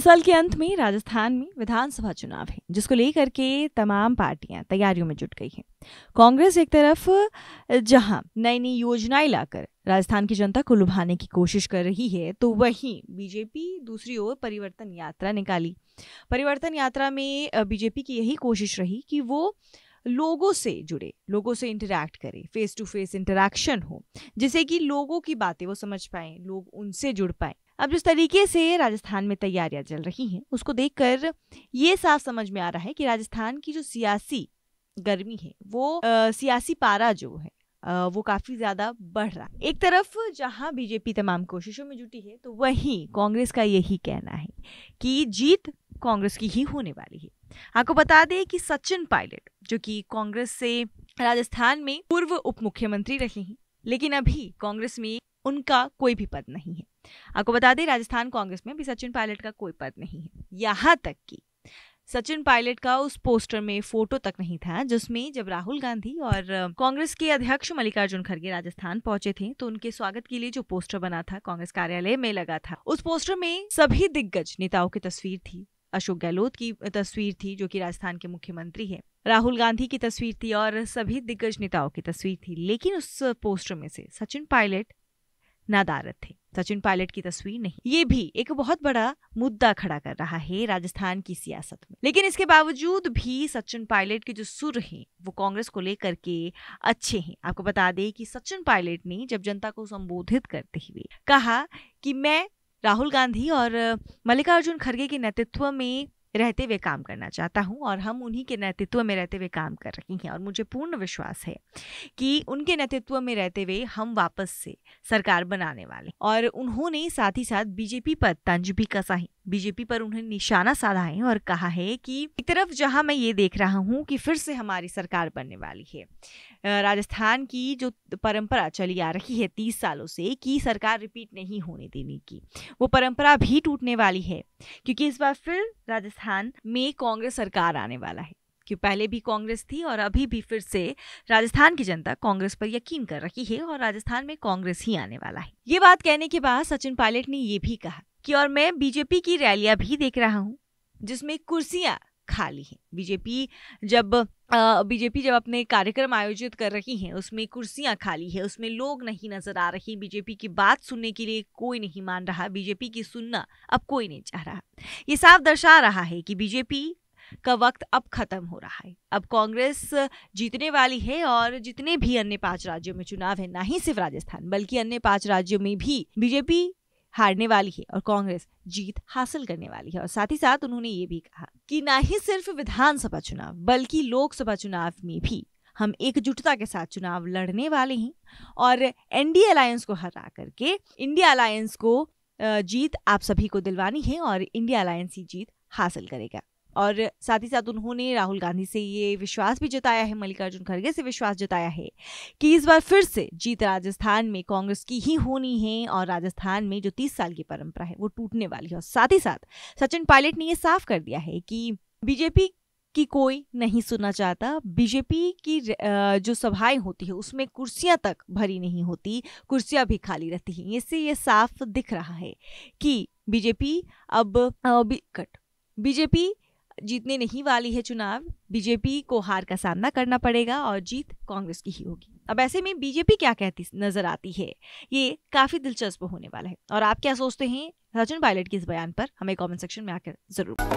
इस साल के अंत में राजस्थान में विधानसभा चुनाव है जिसको लेकर के तमाम पार्टियां तैयारियों में जुट गई हैं कांग्रेस एक तरफ जहां नई नई योजनाएं लाकर राजस्थान की जनता को लुभाने की कोशिश कर रही है तो वहीं बीजेपी दूसरी ओर परिवर्तन यात्रा निकाली परिवर्तन यात्रा में बीजेपी की यही कोशिश रही कि वो लोगों से जुड़े लोगों से इंटरेक्ट करें फेस टू फेस इंटरेक्शन हो जिससे कि लोगों की बातें वो समझ पाए लोग उनसे जुड़ पाएं अब जिस तरीके से राजस्थान में तैयारियां चल रही हैं उसको देखकर ये साफ समझ में आ रहा है कि राजस्थान की जो सियासी गर्मी है वो आ, सियासी पारा जो है आ, वो काफी ज्यादा बढ़ रहा है एक तरफ जहां बीजेपी तमाम कोशिशों में जुटी है तो वहीं कांग्रेस का यही कहना है कि जीत कांग्रेस की ही होने वाली है आपको बता दें कि सचिन पायलट जो कि कांग्रेस से राजस्थान में पूर्व उप मुख्यमंत्री रहे हैं लेकिन अभी कांग्रेस में उनका कोई भी पद नहीं है आपको बता दें राजस्थान कांग्रेस में भी सचिन पायलट का कोई पद नहीं है यहां तक कि सचिन पायलट का उस पोस्टर में फोटो तक नहीं था जिसमें जब राहुल गांधी और कांग्रेस के अध्यक्ष मल्लिकार्जुन खड़गे राजस्थान पहुंचे थे तो उनके स्वागत के लिए जो पोस्टर बना था कांग्रेस कार्यालय में लगा था उस पोस्टर में सभी दिग्गज नेताओं की तस्वीर थी अशोक गहलोत की तस्वीर थी जो कि राजस्थान के मुख्यमंत्री है राहुल गांधी की तस्वीर थी और सभी दिग्गज नेताओं की तस्वीर थी लेकिन उस पोस्टर में से सचिन पायलट नादारत थे सचिन पायलट की तस्वीर नहीं ये भी एक बहुत बड़ा मुद्दा खड़ा कर रहा है राजस्थान की सियासत में लेकिन इसके बावजूद भी सचिन पायलट के जो सुर हैं वो कांग्रेस को लेकर के अच्छे हैं आपको बता दें कि सचिन पायलट ने जब जनता को संबोधित करते हुए कहा कि मैं राहुल गांधी और मल्लिकार्जुन खड़गे के नेतृत्व में रहते हुए काम करना चाहता हूँ और हम उन्हीं के नेतृत्व में रहते हुए काम कर रही हैं और मुझे पूर्ण विश्वास है कि उनके नेतृत्व में रहते हुए हम वापस से सरकार बनाने वाले और उन्होंने साथ ही साथ बीजेपी पर तंज भी कसा है बीजेपी पर उन्होंने निशाना साधा है और कहा है कि एक तरफ जहां मैं ये देख रहा हूं कि फिर से हमारी सरकार बनने वाली है राजस्थान की जो परंपरा चली आ रही है तीस सालों से कि सरकार रिपीट नहीं होने देने की वो परंपरा भी टूटने वाली है क्योंकि इस बार फिर राजस्थान में कांग्रेस सरकार आने वाला है कि पहले भी कांग्रेस थी और अभी भी फिर से राजस्थान की जनता कांग्रेस पर यकीन कर रही है और राजस्थान में कांग्रेस ही आने वाला है ये बात कहने के बाद सचिन पायलट ने ये भी कहा कि और मैं बीजेपी की रैलियां भी देख रहा हूँ जिसमें कुर्सियां खाली हैं बीजेपी जब बीजेपी जब अपने कार्यक्रम आयोजित कर रही है उसमें कुर्सियां खाली है उसमें लोग नहीं नजर आ रही बीजेपी की बात सुनने के लिए कोई नहीं मान रहा बीजेपी की सुनना अब कोई नहीं चाह रहा ये साफ दर्शा रहा है कि बीजेपी का वक्त अब खत्म हो रहा है अब कांग्रेस जीतने वाली है और जितने भी अन्य पांच राज्यों में चुनाव है ना ही सिर्फ राजस्थान बल्कि अन्य पांच राज्यों में भी बीजेपी हारने वाली है और कांग्रेस जीत हासिल करने वाली है और साथ ही साथ उन्होंने ये भी कहा कि न ही सिर्फ विधानसभा चुनाव बल्कि लोकसभा चुनाव में भी हम एकजुटता के साथ चुनाव लड़ने वाले हैं और एनडीए अलायंस को हरा करके इंडिया अलायंस को जीत आप सभी को दिलवानी है और इंडिया अलायंस ही जीत हासिल करेगा और साथ ही साथ उन्होंने राहुल गांधी से ये विश्वास भी जताया है मल्लिकार्जुन खड़गे से विश्वास जताया है कि इस बार फिर से जीत राजस्थान में कांग्रेस की ही होनी है और राजस्थान में जो तीस साल की परंपरा है वो टूटने वाली है और साथ ही साथ सचिन पायलट ने ये साफ कर दिया है कि बीजेपी की कोई नहीं सुनना चाहता बीजेपी की जो सभाएं होती है उसमें कुर्सियां तक भरी नहीं होती कुर्सियां भी खाली रहती हैं इससे ये साफ दिख रहा है कि बीजेपी अब कट बीजेपी जीतने नहीं वाली है चुनाव बीजेपी को हार का सामना करना पड़ेगा और जीत कांग्रेस की ही होगी अब ऐसे में बीजेपी क्या कहती नजर आती है ये काफी दिलचस्प होने वाला है और आप क्या सोचते हैं सचिन पायलट के इस बयान पर हमें कमेंट सेक्शन में आकर जरूर